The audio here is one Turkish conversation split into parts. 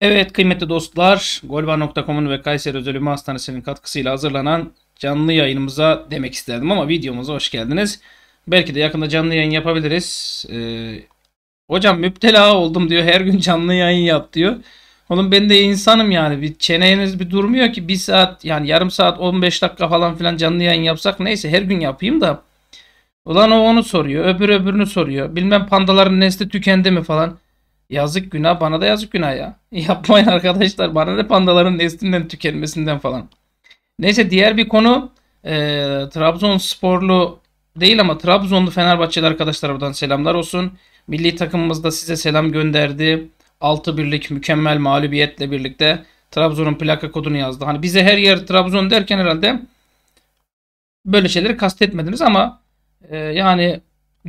Evet kıymetli dostlar, golbar.com'un ve Kayseri Özel Ümü Hastanesi'nin katkısıyla hazırlanan canlı yayınımıza demek isterdim ama videomuza hoş geldiniz. Belki de yakında canlı yayın yapabiliriz. Ee, hocam müptela oldum diyor, her gün canlı yayın yap diyor. Oğlum ben de insanım yani bir çeneniz bir durmuyor ki bir saat yani yarım saat 15 dakika falan filan canlı yayın yapsak neyse her gün yapayım da. Ulan o onu soruyor öbür öbürünü soruyor bilmem pandaların nesli tükendi mi falan. Yazık günah bana da yazık günah ya. Yapmayın arkadaşlar bana ne pandaların neslinden tükenmesinden falan. Neyse diğer bir konu e, Trabzonsporlu değil ama Trabzonlu Fenerbahçeli arkadaşlar buradan selamlar olsun. Milli takımımız da size selam gönderdi. 6 birlik mükemmel mağlubiyetle birlikte Trabzon'un plaka kodunu yazdı. Hani bize her yer Trabzon derken herhalde böyle şeyleri kastetmediniz ama e, yani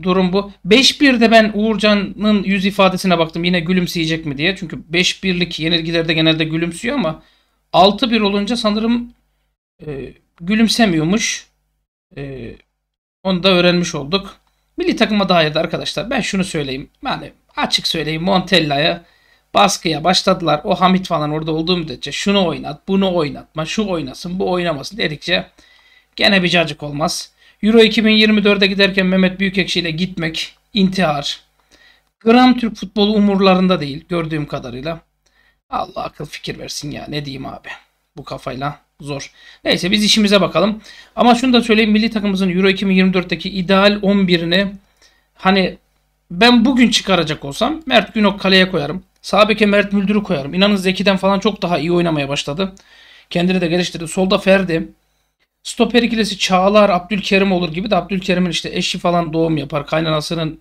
durum bu. 5-1'de ben Uğurcan'ın yüz ifadesine baktım. Yine gülümseyecek mi diye. Çünkü 5-1'lik yenilgilerde genelde gülümsüyor ama 6-1 olunca sanırım e, gülümsemiyormuş. E, onu da öğrenmiş olduk. Milli takıma dair de arkadaşlar ben şunu söyleyeyim. Yani açık söyleyeyim Montella'ya baskıya başladılar. O Hamit falan orada olduğu müddetçe şunu oynat, bunu oynatma, şu oynasın, bu oynamasın dedikçe gene bir cacık olmaz. Euro 2024'e giderken Mehmet Büyükekşi ile gitmek intihar. Gram Türk futbolu umurlarında değil gördüğüm kadarıyla. Allah akıl fikir versin ya ne diyeyim abi. Bu kafayla zor. Neyse biz işimize bakalım. Ama şunu da söyleyeyim milli takımımızın Euro 2024'teki ideal 11'ini hani ben bugün çıkaracak olsam Mert Günok kaleye koyarım. Sabek'e Mert Müldür'ü koyarım. İnanın Zeki'den falan çok daha iyi oynamaya başladı. Kendini de geliştirdi. Solda Ferdi. Stoper ikilisi Çağlar, Abdülkerim olur gibi de Abdülkerim'in işte eşi falan doğum yapar. Kaynanasının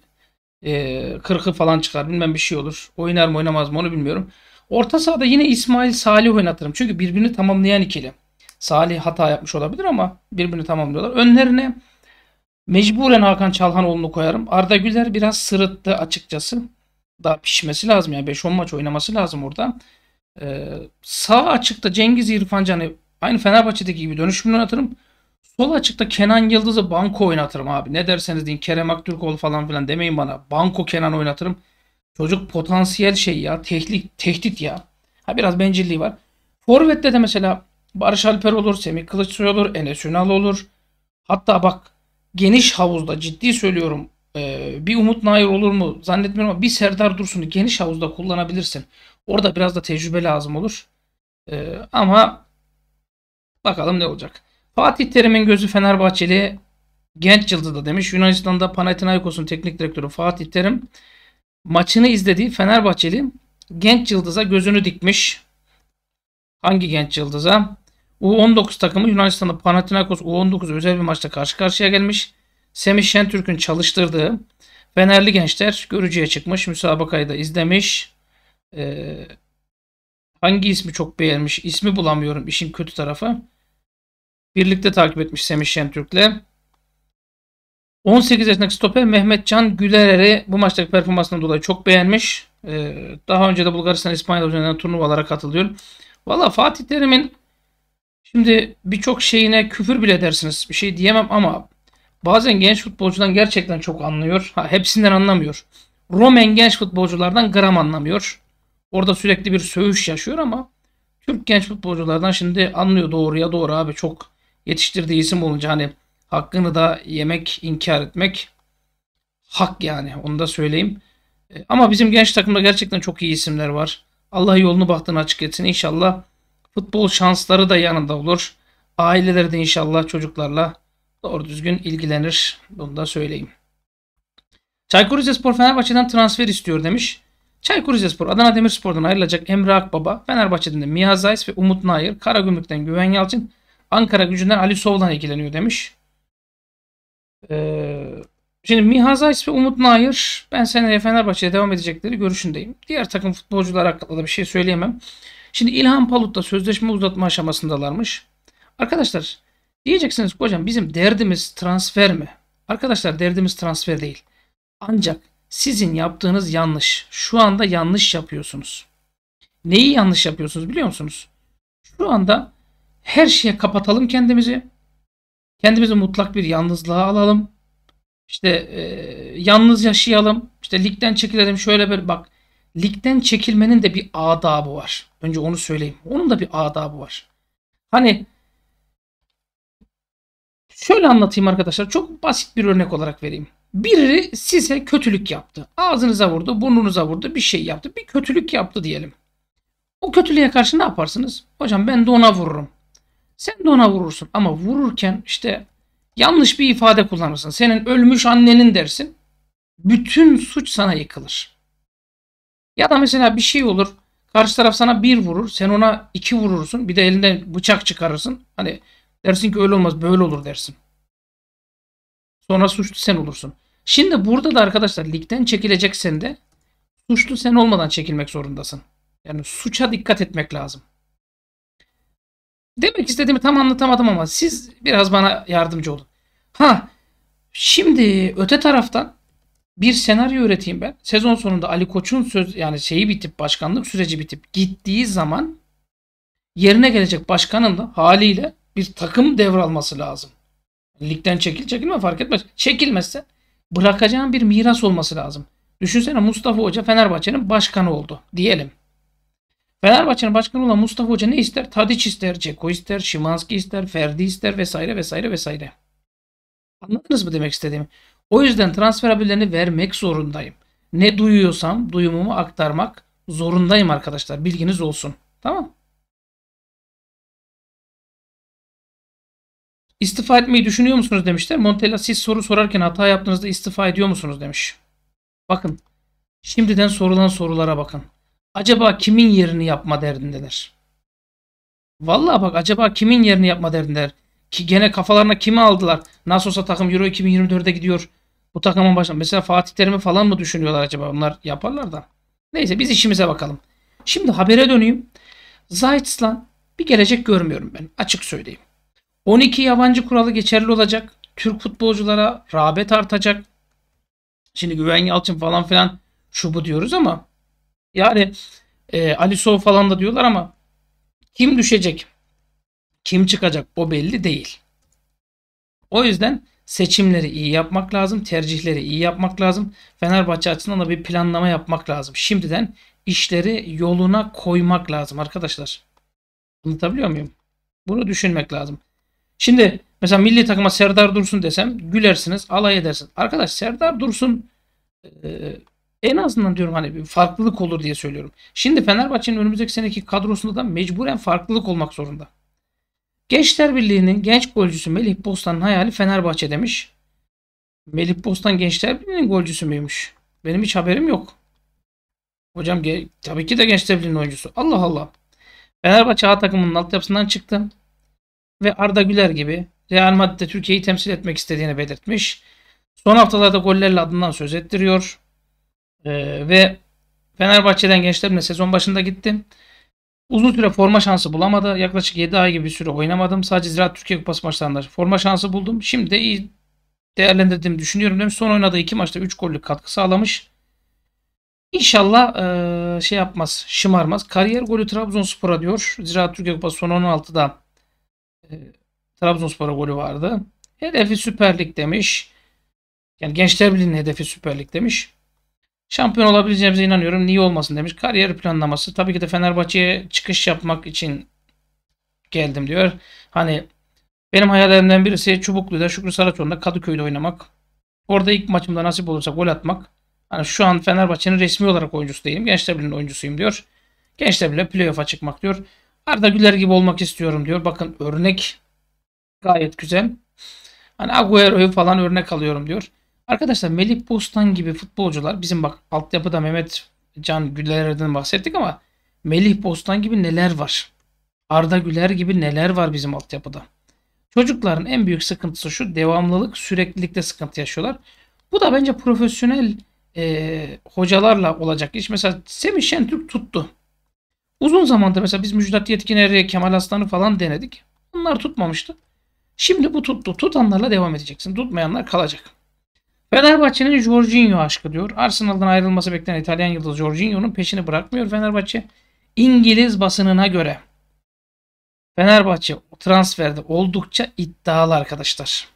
e, kırkı falan çıkar. Bilmem bir şey olur. Oynar mı oynamaz mı onu bilmiyorum. Orta sahada yine İsmail Salih oynatırım. Çünkü birbirini tamamlayan ikili. Salih hata yapmış olabilir ama birbirini tamamlıyorlar. Önlerine mecburen Hakan Çalhanoğlu'nu koyarım. Arda Güler biraz sırıttı açıkçası. Daha pişmesi lazım yani 5-10 maç oynaması lazım orada. Ee, sağ açıkta Cengiz İrfancan'ı Aynı Fenerbahçe'deki gibi dönüşümlü oynatırım. Sol açıkta Kenan Yıldız'ı banko oynatırım abi. Ne derseniz deyin Kerem Aktürkoğlu falan filan demeyin bana. Banko Kenan oynatırım. Çocuk potansiyel şey ya. Tehdit, tehdit ya. Ha biraz bencilliği var. Forvet'te de mesela Barış Alper olur, Semih Kılıçsoy olur, Enes Ünal olur. Hatta bak geniş havuzda ciddi söylüyorum e, bir Umut nayır olur mu zannetmiyorum ama bir Serdar Dursun'u geniş havuzda kullanabilirsin. Orada biraz da tecrübe lazım olur. E, ama Bakalım ne olacak. Fatih Terim'in gözü Fenerbahçeli genç yıldızda demiş. Yunanistan'da Panathinaikos'un teknik direktörü Fatih Terim maçını izlediği Fenerbahçeli genç yıldıza gözünü dikmiş. Hangi genç yıldıza? U19 takımı Yunanistan'da Panathinaikos U19 özel bir maçta karşı karşıya gelmiş. Semih Şentürk'ün çalıştırdığı Fenerli gençler görücüye çıkmış. Müsabakayı da izlemiş. Ee, hangi ismi çok beğenmiş? İsmi bulamıyorum işin kötü tarafı birlikte takip etmiş Semih Şentürk'le. 18 yaşındaki stoper Mehmetcan Gülerer'i bu maçtaki performansından dolayı çok beğenmiş. Ee, daha önce de Bulgaristan İspanya'da üzerinden turnuvalara katılıyor. Valla Fatih Terim'in şimdi birçok şeyine küfür bile dersiniz. Bir şey diyemem ama bazen genç futbolcudan gerçekten çok anlıyor. Ha, hepsinden anlamıyor. Romen genç futbolculardan gram anlamıyor. Orada sürekli bir söğüş yaşıyor ama Türk genç futbolculardan şimdi anlıyor doğruya doğru abi çok yetiştirdiği isim olunca hani hakkını da yemek, inkar etmek hak yani onu da söyleyeyim. E, ama bizim genç takımda gerçekten çok iyi isimler var. Allah yolunu bahtını açık etsin inşallah. Futbol şansları da yanında olur. Aileler de inşallah çocuklarla doğru düzgün ilgilenir. Bunu da söyleyeyim. Çaykur Rizespor Fenerbahçe'den transfer istiyor demiş. Çaykur Rizespor Adana Demirspor'dan ayrılacak Emre Akbaba, Fenerbahçe'den de Mihazayis ve Umut Nayır, Karagümrük'ten Güven Yalçın, Ankara gücünden Ali Sovlan ilgileniyor demiş. Ee, şimdi Mihazayis ve Umut Nayır, ben seneye Fenerbahçe'ye devam edecekleri görüşündeyim. Diğer takım futbolcular hakkında da bir şey söyleyemem. Şimdi İlhan Palut da sözleşme uzatma aşamasındalarmış. Arkadaşlar diyeceksiniz hocam bizim derdimiz transfer mi? Arkadaşlar derdimiz transfer değil. Ancak sizin yaptığınız yanlış. Şu anda yanlış yapıyorsunuz. Neyi yanlış yapıyorsunuz biliyor musunuz? Şu anda her şeye kapatalım kendimizi. Kendimizi mutlak bir yalnızlığa alalım. İşte e, yalnız yaşayalım. İşte ligden çekilelim. Şöyle bir bak. Ligden çekilmenin de bir adabı var. Önce onu söyleyeyim. Onun da bir adabı var. Hani şöyle anlatayım arkadaşlar. Çok basit bir örnek olarak vereyim. Biri size kötülük yaptı. Ağzınıza vurdu, burnunuza vurdu, bir şey yaptı. Bir kötülük yaptı diyelim. O kötülüğe karşı ne yaparsınız? Hocam ben de ona vururum. Sen de ona vurursun ama vururken işte yanlış bir ifade kullanırsın. Senin ölmüş annenin dersin. Bütün suç sana yıkılır. Ya da mesela bir şey olur. Karşı taraf sana bir vurur. Sen ona iki vurursun. Bir de elinden bıçak çıkarırsın. Hani dersin ki öyle olmaz böyle olur dersin. Sonra suçlu sen olursun. Şimdi burada da arkadaşlar ligden çekileceksen de suçlu sen olmadan çekilmek zorundasın. Yani suça dikkat etmek lazım. Demek istediğimi tam anlatamadım ama siz biraz bana yardımcı olun. Ha şimdi öte taraftan bir senaryo üreteyim ben. Sezon sonunda Ali Koç'un söz yani şeyi bitip başkanlık süreci bitip gittiği zaman yerine gelecek başkanın da haliyle bir takım devralması lazım. Ligden çekil çekilme fark etmez. Çekilmezse bırakacağın bir miras olması lazım. Düşünsene Mustafa Hoca Fenerbahçe'nin başkanı oldu diyelim. Fenerbahçe'nin başkanı olan Mustafa Hoca ne ister? Tadiç ister, Ceko ister, Şimanski ister, Ferdi ister vesaire vesaire vesaire. Anladınız mı demek istediğimi? O yüzden transfer haberlerini vermek zorundayım. Ne duyuyorsam duyumumu aktarmak zorundayım arkadaşlar. Bilginiz olsun. Tamam İstifa etmeyi düşünüyor musunuz demişler. Montella siz soru sorarken hata yaptığınızda istifa ediyor musunuz demiş. Bakın şimdiden sorulan sorulara bakın acaba kimin yerini yapma derdindeler. Vallahi bak acaba kimin yerini yapma derdindeler. Ki gene kafalarına kimi aldılar? Nasıl olsa takım Euro 2024'e gidiyor. Bu takımın başına. Mesela Fatih Terim'i falan mı düşünüyorlar acaba? Bunlar yaparlar da. Neyse biz işimize bakalım. Şimdi habere döneyim. Zayt'slan bir gelecek görmüyorum ben. Açık söyleyeyim. 12 yabancı kuralı geçerli olacak. Türk futbolculara rağbet artacak. Şimdi Güven Yalçın falan filan şu bu diyoruz ama yani e, Alisov falan da diyorlar ama kim düşecek? Kim çıkacak? O belli değil. O yüzden seçimleri iyi yapmak lazım. Tercihleri iyi yapmak lazım. Fenerbahçe açısından da bir planlama yapmak lazım. Şimdiden işleri yoluna koymak lazım arkadaşlar. Anlatabiliyor muyum? Bunu düşünmek lazım. Şimdi mesela milli takıma Serdar Dursun desem gülersiniz, alay edersiniz. Arkadaş Serdar Dursun e, en azından diyorum hani bir farklılık olur diye söylüyorum. Şimdi Fenerbahçe'nin önümüzdeki seneki kadrosunda da mecburen farklılık olmak zorunda. Gençler Birliği'nin genç golcüsü Melih Bostan'ın hayali Fenerbahçe demiş. Melih Bostan Gençler Birliği'nin golcüsü müymüş? Benim hiç haberim yok. Hocam tabii ki de Gençler Birliği'nin oyuncusu. Allah Allah. Fenerbahçe A takımının altyapısından çıktı. Ve Arda Güler gibi Real Madrid'de Türkiye'yi temsil etmek istediğini belirtmiş. Son haftalarda gollerle adından söz ettiriyor. Ee, ve Fenerbahçe'den gençlerimle sezon başında gittim. Uzun süre forma şansı bulamadı. Yaklaşık 7 ay gibi bir süre oynamadım. Sadece Ziraat Türkiye Kupası maçlarında forma şansı buldum. Şimdi de iyi değerlendirdiğimi düşünüyorum demiş. Son oynadığı 2 maçta 3 gollük katkı sağlamış. İnşallah e, şey yapmaz, şımarmaz. Kariyer golü Trabzonspor'a diyor. Ziraat Türkiye Kupası son 16'da e, Trabzonspor'a golü vardı. Hedefi Süper Lig demiş. Yani Gençler Birliği'nin hedefi Süper Lig demiş. Şampiyon olabileceğimize inanıyorum. Niye olmasın demiş. Kariyer planlaması. Tabii ki de Fenerbahçe'ye çıkış yapmak için geldim diyor. Hani benim hayallerimden birisi Çubuklu'da Şükrü Saraçoğlu'nda Kadıköy'de oynamak. Orada ilk maçımda nasip olursa gol atmak. Hani şu an Fenerbahçe'nin resmi olarak oyuncusu değilim. Gençler Birliği'nin oyuncusuyum diyor. Gençler Birliği playoff'a çıkmak diyor. Arda Güler gibi olmak istiyorum diyor. Bakın örnek gayet güzel. Hani Agüero'yu falan örnek alıyorum diyor. Arkadaşlar Melih Bostan gibi futbolcular bizim bak altyapıda Mehmet Can Güler'den bahsettik ama Melih Bostan gibi neler var? Arda Güler gibi neler var bizim altyapıda? Çocukların en büyük sıkıntısı şu devamlılık, süreklilikte sıkıntı yaşıyorlar. Bu da bence profesyonel e, hocalarla olacak iş. Mesela Semih Şentürk tuttu. Uzun zamandır mesela biz Müjdat Yetkiner'i, Kemal Aslan'ı falan denedik. Bunlar tutmamıştı. Şimdi bu tuttu. Tutanlarla devam edeceksin. Tutmayanlar kalacak. Fenerbahçe'nin Jorginho aşkı diyor. Arsenal'dan ayrılması beklenen İtalyan yıldız Jorginho'nun peşini bırakmıyor Fenerbahçe. İngiliz basınına göre Fenerbahçe transferde oldukça iddialı arkadaşlar.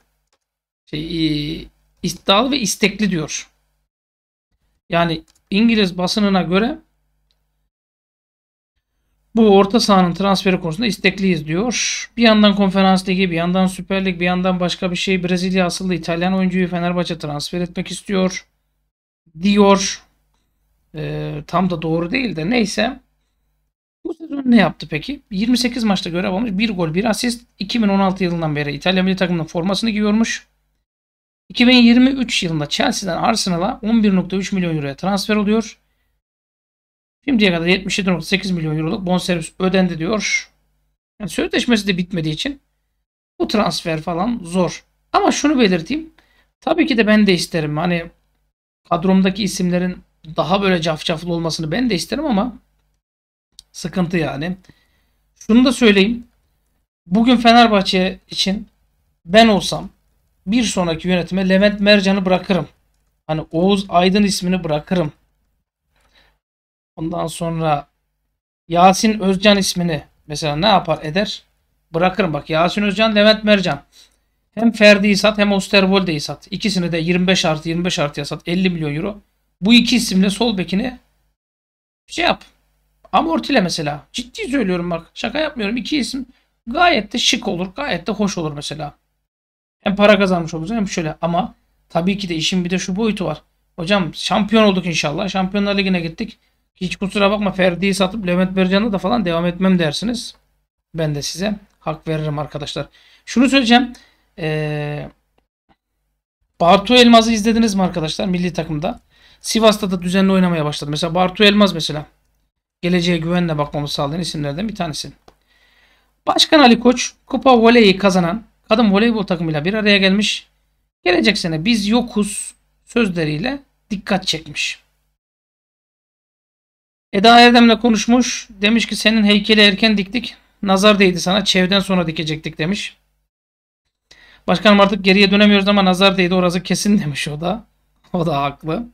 Şey, e, iddialı ve istekli diyor. Yani İngiliz basınına göre bu orta sahanın transferi konusunda istekliyiz diyor. Bir yandan konferans ligi, bir yandan süper lig, bir yandan başka bir şey. Brezilya asıllı İtalyan oyuncuyu Fenerbahçe transfer etmek istiyor. Diyor. E, tam da doğru değil de neyse. Bu sezon ne yaptı peki? 28 maçta görev almış. 1 gol, 1 asist. 2016 yılından beri İtalya milli takımının formasını giyiyormuş. 2023 yılında Chelsea'den Arsenal'a 11.3 milyon euroya transfer oluyor. Şimdiye kadar 77.8 milyon euroluk bonservis ödendi diyor. Yani sözleşmesi de bitmediği için bu transfer falan zor. Ama şunu belirteyim. Tabii ki de ben de isterim. Hani kadromdaki isimlerin daha böyle cafcaflı olmasını ben de isterim ama sıkıntı yani. Şunu da söyleyeyim. Bugün Fenerbahçe için ben olsam bir sonraki yönetime Levent Mercan'ı bırakırım. Hani Oğuz Aydın ismini bırakırım. Ondan sonra Yasin Özcan ismini mesela ne yapar eder? Bırakırım bak Yasin Özcan, Levent Mercan. Hem Ferdi sat hem Osterwolde'yi sat. İkisini de 25 artı 25 artı sat. 50 milyon euro. Bu iki isimle sol bekini şey yap. Amortile mesela. Ciddi söylüyorum bak. Şaka yapmıyorum. İki isim gayet de şık olur. Gayet de hoş olur mesela. Hem para kazanmış oluruz hem şöyle. Ama tabii ki de işin bir de şu boyutu var. Hocam şampiyon olduk inşallah. Şampiyonlar Ligi'ne gittik. Hiç kusura bakma Ferdi'yi satıp Levent Bercan'la da falan devam etmem dersiniz. Ben de size hak veririm arkadaşlar. Şunu söyleyeceğim. Ee, Bartu Elmaz'ı izlediniz mi arkadaşlar milli takımda? Sivas'ta da düzenli oynamaya başladı. Mesela Bartu Elmaz mesela. Geleceğe güvenle bakmamız sağlayan isimlerden bir tanesi. Başkan Ali Koç Kupa Voley'i kazanan kadın voleybol takımıyla bir araya gelmiş. Gelecek sene biz yokuz sözleriyle dikkat çekmiş. Eda Erdem'le konuşmuş. Demiş ki senin heykeli erken diktik. Nazar değdi sana. Çevden sonra dikecektik demiş. Başkanım artık geriye dönemiyoruz ama nazar değdi orası kesin demiş o da. O da haklı.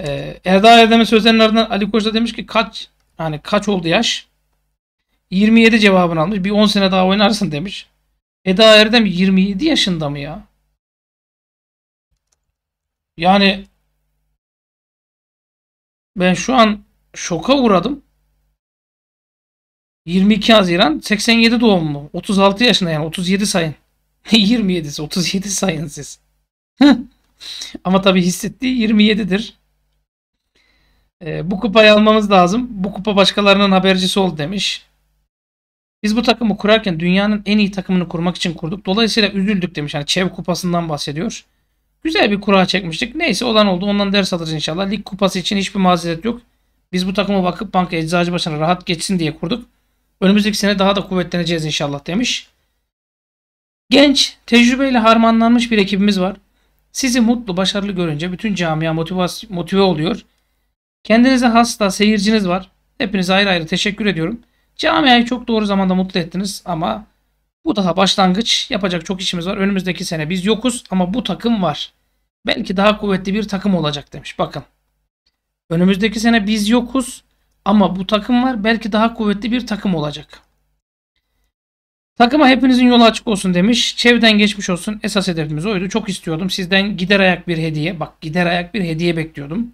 Ee, Eda Erdem'in sözlerinin ardından Ali Koç da demiş ki kaç hani kaç oldu yaş? 27 cevabını almış. Bir 10 sene daha oynarsın demiş. Eda Erdem 27 yaşında mı ya? Yani ben şu an şoka uğradım. 22 Haziran 87 doğumlu. 36 yaşında yani 37 sayın. 27'si 37 sayın siz. Ama tabii hissettiği 27'dir. E, ee, bu kupayı almamız lazım. Bu kupa başkalarının habercisi oldu demiş. Biz bu takımı kurarken dünyanın en iyi takımını kurmak için kurduk. Dolayısıyla üzüldük demiş. Yani Çev kupasından bahsediyor. Güzel bir kura çekmiştik. Neyse olan oldu. Ondan ders alırız inşallah. Lig kupası için hiçbir mazeret yok. Biz bu takıma bakıp banka başına rahat geçsin diye kurduk. Önümüzdeki sene daha da kuvvetleneceğiz inşallah demiş. Genç, tecrübeyle harmanlanmış bir ekibimiz var. Sizi mutlu, başarılı görünce bütün camia motive oluyor. Kendinize hasta seyirciniz var. Hepinize ayrı ayrı teşekkür ediyorum. Camiayı çok doğru zamanda mutlu ettiniz ama bu daha başlangıç. Yapacak çok işimiz var. Önümüzdeki sene biz yokuz ama bu takım var. Belki daha kuvvetli bir takım olacak demiş. Bakın. Önümüzdeki sene biz yokuz ama bu takım var. Belki daha kuvvetli bir takım olacak. Takıma hepinizin yolu açık olsun demiş. Çevden geçmiş olsun. Esas hedefimiz oydu. Çok istiyordum. Sizden gider ayak bir hediye. Bak gider ayak bir hediye bekliyordum.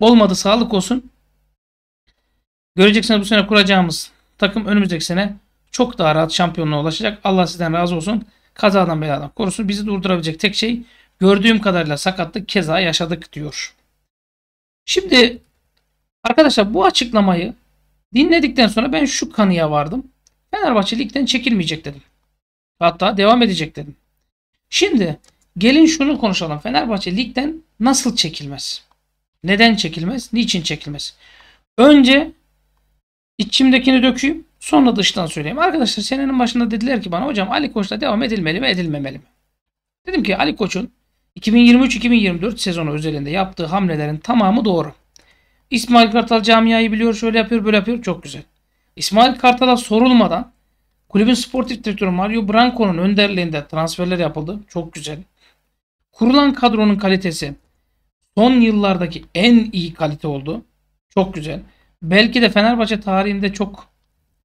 Olmadı sağlık olsun. Göreceksiniz bu sene kuracağımız takım önümüzdeki sene çok daha rahat şampiyonluğa ulaşacak. Allah sizden razı olsun. Kazadan beladan korusun. Bizi durdurabilecek tek şey gördüğüm kadarıyla sakatlık keza yaşadık diyor. Şimdi arkadaşlar bu açıklamayı dinledikten sonra ben şu kanıya vardım. Fenerbahçe ligden çekilmeyecek dedim. Hatta devam edecek dedim. Şimdi gelin şunu konuşalım. Fenerbahçe ligden nasıl çekilmez? Neden çekilmez? Niçin çekilmez? Önce içimdekini dökeyim. Sonra dıştan söyleyeyim. Arkadaşlar senenin başında dediler ki bana hocam Ali Koç'la devam edilmeli mi edilmemeli mi? Dedim ki Ali Koç'un 2023-2024 sezonu özelinde yaptığı hamlelerin tamamı doğru. İsmail Kartal camiayı biliyor, şöyle yapıyor, böyle yapıyor. Çok güzel. İsmail Kartal'a sorulmadan kulübün sportif direktörü Mario Branco'nun önderliğinde transferler yapıldı. Çok güzel. Kurulan kadronun kalitesi son yıllardaki en iyi kalite oldu. Çok güzel. Belki de Fenerbahçe tarihinde çok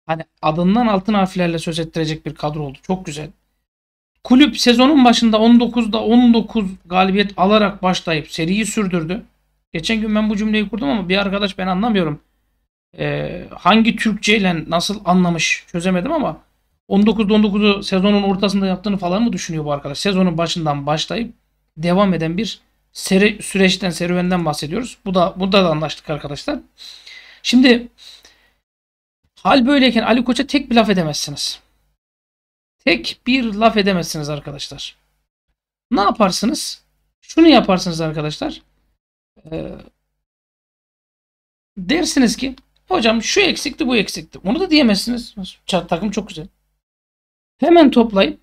Hani adından altın harflerle söz ettirecek bir kadro oldu. Çok güzel. Kulüp sezonun başında 19'da 19 galibiyet alarak başlayıp seriyi sürdürdü. Geçen gün ben bu cümleyi kurdum ama bir arkadaş ben anlamıyorum. Ee, hangi Türkçe ile nasıl anlamış çözemedim ama 19'da 19'u sezonun ortasında yaptığını falan mı düşünüyor bu arkadaş? Sezonun başından başlayıp devam eden bir seri, süreçten, serüvenden bahsediyoruz. Bu da bu da anlaştık arkadaşlar. Şimdi Hal böyleyken Ali Koç'a tek bir laf edemezsiniz. Tek bir laf edemezsiniz arkadaşlar. Ne yaparsınız? Şunu yaparsınız arkadaşlar. Ee, dersiniz ki hocam şu eksikti bu eksikti. Onu da diyemezsiniz. Takım çok güzel. Hemen toplayıp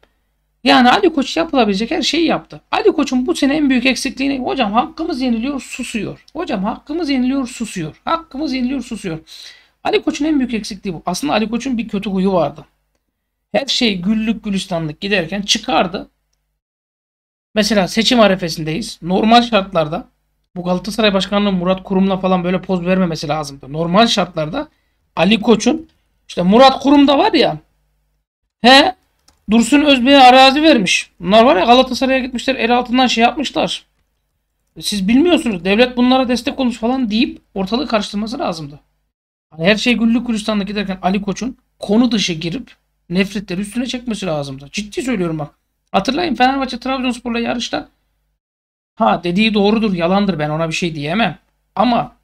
yani Ali Koç yapılabilecek her şeyi yaptı. Ali Koç'un bu sene en büyük eksikliğini hocam hakkımız yeniliyor susuyor. Hocam hakkımız yeniliyor susuyor. Hakkımız yeniliyor susuyor. Ali Koç'un en büyük eksikliği bu. Aslında Ali Koç'un bir kötü huyu vardı. Her şey güllük gülistanlık giderken çıkardı. Mesela seçim arefesindeyiz. Normal şartlarda bu Galatasaray Başkanlığı Murat Kurum'la falan böyle poz vermemesi lazımdı. Normal şartlarda Ali Koç'un işte Murat Kurum'da var ya he Dursun Özbey'e arazi vermiş. Bunlar var ya Galatasaray'a gitmişler el altından şey yapmışlar. Siz bilmiyorsunuz devlet bunlara destek olmuş falan deyip ortalığı karıştırması lazımdı. Hani her şey güllük gülistanlık giderken Ali Koç'un konu dışı girip nefretleri üstüne çekmesi lazımdı. Ciddi söylüyorum bak. Hatırlayın Fenerbahçe Trabzonspor'la yarışta ha dediği doğrudur yalandır ben ona bir şey diyemem. Ama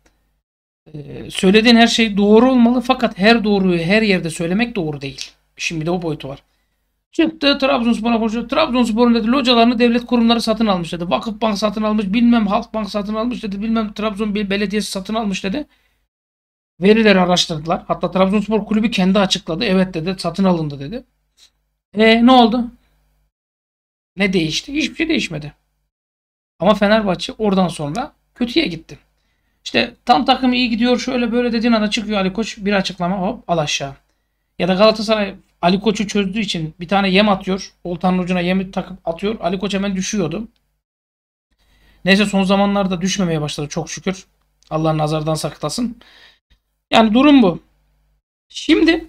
e, söylediğin her şey doğru olmalı fakat her doğruyu her yerde söylemek doğru değil. Şimdi de o boyutu var. Çıktı Trabzonspor'a konuşuyor. Trabzonspor'un dedi localarını devlet kurumları satın almış dedi. Vakıf Bank satın almış bilmem Halk Bank satın almış dedi. Bilmem Trabzon Belediyesi satın almış dedi. Verileri araştırdılar. Hatta Trabzonspor kulübü kendi açıkladı. Evet dedi satın alındı dedi. E ne oldu? Ne değişti? Hiçbir şey değişmedi. Ama Fenerbahçe oradan sonra kötüye gitti. İşte tam takım iyi gidiyor şöyle böyle dediğin anda çıkıyor Ali Koç bir açıklama hop al aşağı. Ya da Galatasaray Ali Koç'u çözdüğü için bir tane yem atıyor. Oltanın ucuna yemi takıp atıyor. Ali Koç hemen düşüyordu. Neyse son zamanlarda düşmemeye başladı çok şükür. Allah nazardan saklasın. Yani durum bu. Şimdi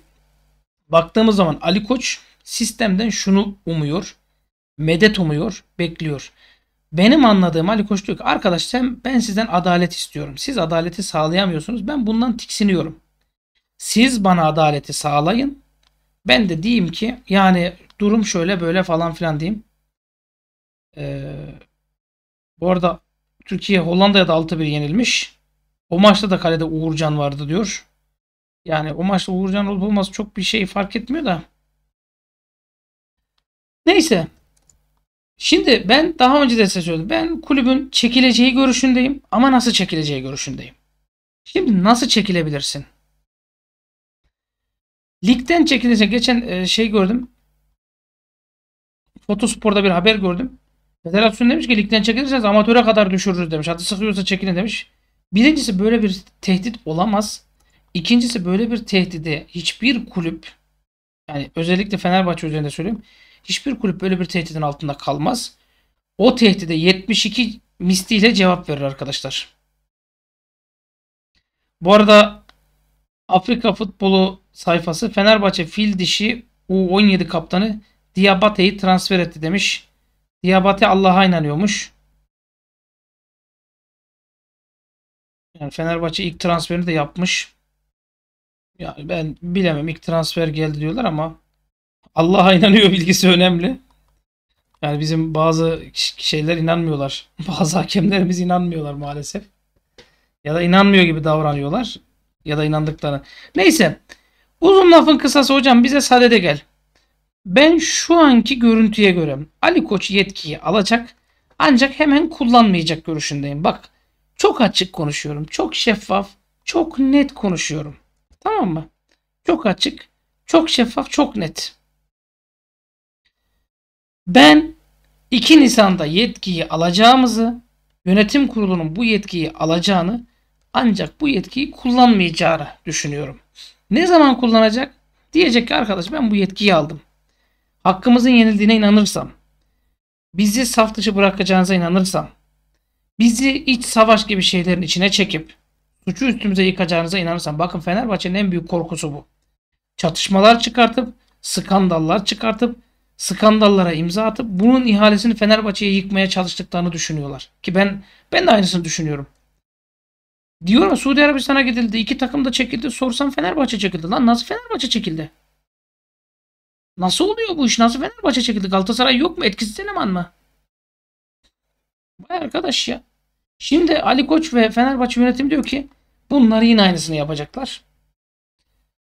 baktığımız zaman Ali Koç sistemden şunu umuyor. Medet umuyor, bekliyor. Benim anladığım Ali Koç diyor ki arkadaşlar ben sizden adalet istiyorum. Siz adaleti sağlayamıyorsunuz. Ben bundan tiksiniyorum. Siz bana adaleti sağlayın. Ben de diyeyim ki yani durum şöyle böyle falan filan diyeyim. Ee, bu arada Türkiye Hollanda'ya da 6-1 yenilmiş. O maçta da kalede Uğurcan vardı diyor. Yani o maçta Uğurcan olup olması çok bir şey fark etmiyor da. Neyse. Şimdi ben daha önce de size söyledim. Ben kulübün çekileceği görüşündeyim ama nasıl çekileceği görüşündeyim. Şimdi nasıl çekilebilirsin? Ligden çekilirse geçen e, şey gördüm. Fotospor'da bir haber gördüm. Federasyon demiş ki ligden çekilirseniz amatöre kadar düşürürüz demiş. Hatta sıkıyorsa çekilin demiş. Birincisi böyle bir tehdit olamaz. İkincisi böyle bir tehdide hiçbir kulüp yani özellikle Fenerbahçe üzerinde söyleyeyim. Hiçbir kulüp böyle bir tehdidin altında kalmaz. O tehdide 72 misliyle cevap verir arkadaşlar. Bu arada Afrika futbolu sayfası Fenerbahçe fil dişi U17 kaptanı Diabate'yi transfer etti demiş. Diabate Allah'a inanıyormuş. Yani Fenerbahçe ilk transferini de yapmış. Yani ben bilemem ilk transfer geldi diyorlar ama Allah'a inanıyor bilgisi önemli. Yani bizim bazı şeyler inanmıyorlar. Bazı hakemlerimiz inanmıyorlar maalesef. Ya da inanmıyor gibi davranıyorlar. Ya da inandıkları. Neyse. Uzun lafın kısası hocam bize sadede gel. Ben şu anki görüntüye göre Ali Koç yetkiyi alacak ancak hemen kullanmayacak görüşündeyim. Bak çok açık konuşuyorum. Çok şeffaf, çok net konuşuyorum. Tamam mı? Çok açık, çok şeffaf, çok net. Ben 2 Nisan'da yetkiyi alacağımızı, yönetim kurulunun bu yetkiyi alacağını ancak bu yetkiyi kullanmayacağını düşünüyorum. Ne zaman kullanacak? Diyecek ki arkadaş ben bu yetkiyi aldım. Hakkımızın yenildiğine inanırsam, bizi saf dışı bırakacağınıza inanırsam, Bizi iç savaş gibi şeylerin içine çekip suçu üstümüze yıkacağınıza inanırsam bakın Fenerbahçe'nin en büyük korkusu bu. Çatışmalar çıkartıp, skandallar çıkartıp, skandallara imza atıp bunun ihalesini Fenerbahçe'ye yıkmaya çalıştıklarını düşünüyorlar. Ki ben ben de aynısını düşünüyorum. Diyorum Suudi Arabistan'a gidildi. iki takım da çekildi. Sorsam Fenerbahçe çekildi. Lan nasıl Fenerbahçe çekildi? Nasıl oluyor bu iş? Nasıl Fenerbahçe çekildi? Galatasaray yok mu? Etkisiz eleman mı? Vay arkadaş ya. Şimdi Ali Koç ve Fenerbahçe yönetimi diyor ki bunları yine aynısını yapacaklar.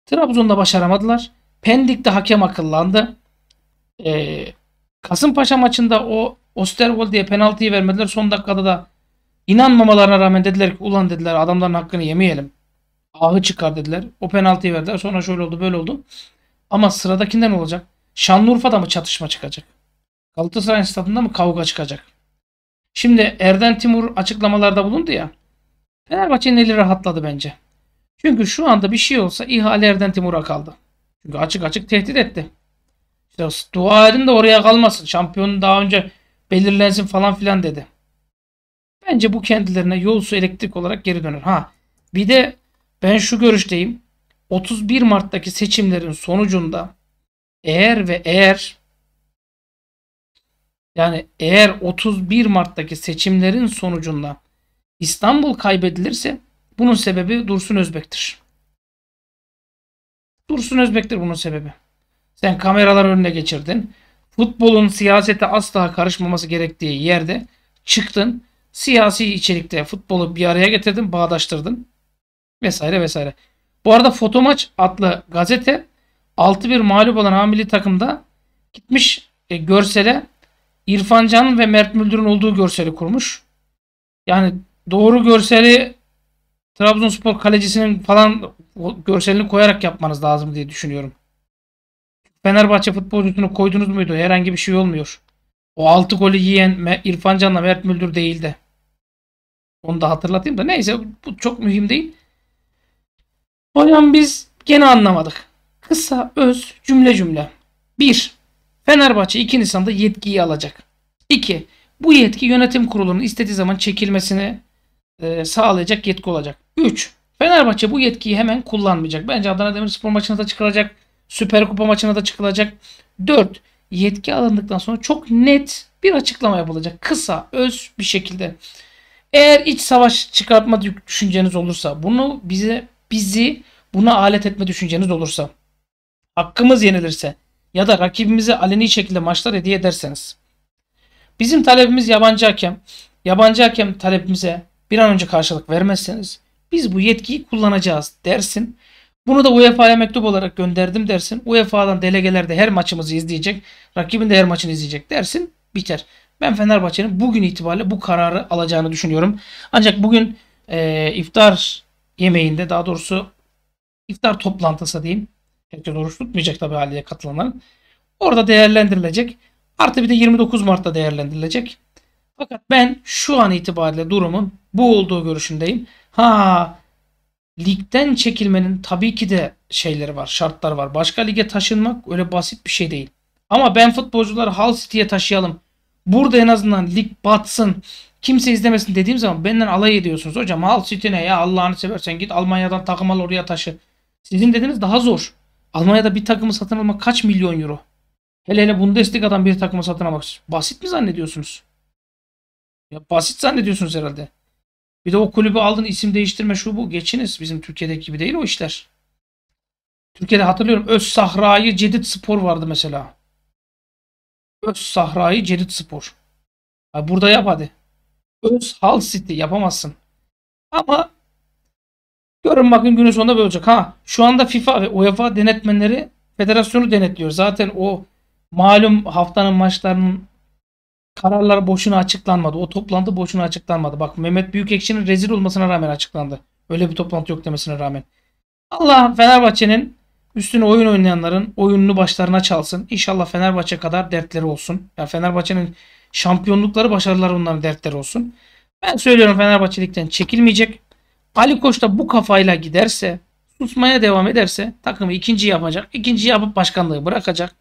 Trabzon'da başaramadılar. Pendik'te hakem akıllandı. Ee, Kasımpaşa maçında o Osterwold diye penaltıyı vermediler. Son dakikada da inanmamalarına rağmen dediler ki ulan dediler adamların hakkını yemeyelim. Ahı çıkar dediler. O penaltıyı verdiler. Sonra şöyle oldu böyle oldu. Ama sıradakinden olacak. Şanlıurfa'da mı çatışma çıkacak? Galatasaray stadında mı kavga çıkacak? Şimdi Erdem Timur açıklamalarda bulundu ya. Fenerbahçe'nin eli rahatladı bence. Çünkü şu anda bir şey olsa ihale Erdem Timur'a kaldı. Çünkü açık açık tehdit etti. İşte dua edin de oraya kalmasın. Şampiyonu daha önce belirlensin falan filan dedi. Bence bu kendilerine yol su elektrik olarak geri döner. Ha bir de ben şu görüşteyim. 31 Mart'taki seçimlerin sonucunda eğer ve eğer yani eğer 31 Mart'taki seçimlerin sonucunda İstanbul kaybedilirse bunun sebebi Dursun Özbek'tir. Dursun Özbek'tir bunun sebebi. Sen kameralar önüne geçirdin. Futbolun siyasete asla karışmaması gerektiği yerde çıktın. Siyasi içerikte futbolu bir araya getirdin, bağdaştırdın. Vesaire vesaire. Bu arada Fotomaç adlı gazete 6-1 mağlup olan hamili takımda gitmiş e, görsele İrfan Can ve Mert Müldür'ün olduğu görseli kurmuş. Yani doğru görseli Trabzonspor kalecisinin falan görselini koyarak yapmanız lazım diye düşünüyorum. Fenerbahçe futbolcusunu koydunuz muydu? Herhangi bir şey olmuyor. O 6 golü yiyen İrfan Can'la Mert Müldür değildi. Onu da hatırlatayım da neyse bu çok mühim değil. Hocam biz gene anlamadık. Kısa öz cümle cümle. 1. Fenerbahçe 2 Nisan'da yetkiyi alacak. 2. Bu yetki yönetim kurulunun istediği zaman çekilmesini e, sağlayacak yetki olacak. 3. Fenerbahçe bu yetkiyi hemen kullanmayacak. Bence Adana Demirspor maçına da çıkılacak. Süper Kupa maçına da çıkılacak. 4. Yetki alındıktan sonra çok net bir açıklama yapılacak. Kısa, öz bir şekilde. Eğer iç savaş çıkartma düşünceniz olursa, bunu bize bizi buna alet etme düşünceniz olursa, hakkımız yenilirse, ya da rakibimize aleni şekilde maçlar hediye ederseniz. Bizim talebimiz yabancı hakem. Yabancı hakem talebimize bir an önce karşılık vermezseniz biz bu yetkiyi kullanacağız dersin. Bunu da UEFA'ya mektup olarak gönderdim dersin. UEFA'dan delegeler de her maçımızı izleyecek. Rakibin de her maçını izleyecek dersin. Biter. Ben Fenerbahçe'nin bugün itibariyle bu kararı alacağını düşünüyorum. Ancak bugün e, iftar yemeğinde daha doğrusu iftar toplantısı diyeyim. Herkes oruç tutmayacak tabii haliyle katılanların. Orada değerlendirilecek. Artı bir de 29 Mart'ta değerlendirilecek. Fakat ben şu an itibariyle durumun bu olduğu görüşündeyim. Ha ligden çekilmenin tabii ki de şeyleri var, şartlar var. Başka lige taşınmak öyle basit bir şey değil. Ama ben futbolcuları Hull City'ye taşıyalım. Burada en azından lig batsın. Kimse izlemesin dediğim zaman benden alay ediyorsunuz. Hocam Hull City ne ya Allah'ını seversen git Almanya'dan takım al oraya taşı. Sizin dediğiniz daha zor. Almanya'da bir takımı satın almak kaç milyon euro? Hele hele Bundesliga'dan bir takımı satın almak basit mi zannediyorsunuz? Ya basit zannediyorsunuz herhalde. Bir de o kulübü aldın isim değiştirme şu bu geçiniz. Bizim Türkiye'deki gibi değil o işler. Türkiye'de hatırlıyorum Öz Sahra'yı Cedid Spor vardı mesela. Öz Sahra'yı Cedid Spor. Ya burada yap hadi. Öz Hal City yapamazsın. Ama Görün bakın günün sonunda böyle olacak. Ha şu anda FIFA ve UEFA denetmenleri federasyonu denetliyor. Zaten o malum haftanın maçlarının kararlar boşuna açıklanmadı. O toplantı boşuna açıklanmadı. Bak Mehmet Büyükekşi'nin rezil olmasına rağmen açıklandı. Öyle bir toplantı yok demesine rağmen. Allah Fenerbahçe'nin üstüne oyun oynayanların oyununu başlarına çalsın. İnşallah Fenerbahçe kadar dertleri olsun. Ya yani Fenerbahçe'nin şampiyonlukları başarıları onların dertleri olsun. Ben söylüyorum Fenerbahçelikten çekilmeyecek. Ali Koç da bu kafayla giderse, susmaya devam ederse takımı ikinci yapacak. İkinci yapıp başkanlığı bırakacak.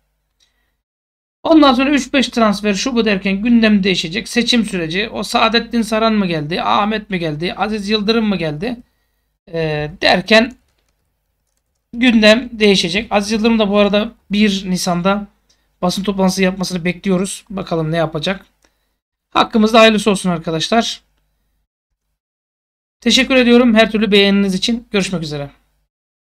Ondan sonra 3-5 transfer şu bu derken gündem değişecek. Seçim süreci. O Saadettin Saran mı geldi? Ahmet mi geldi? Aziz Yıldırım mı geldi? Ee, derken gündem değişecek. Aziz Yıldırım da bu arada 1 Nisan'da basın toplantısı yapmasını bekliyoruz. Bakalım ne yapacak. Hakkımızda hayırlısı olsun arkadaşlar. Teşekkür ediyorum her türlü beğeniniz için. Görüşmek üzere.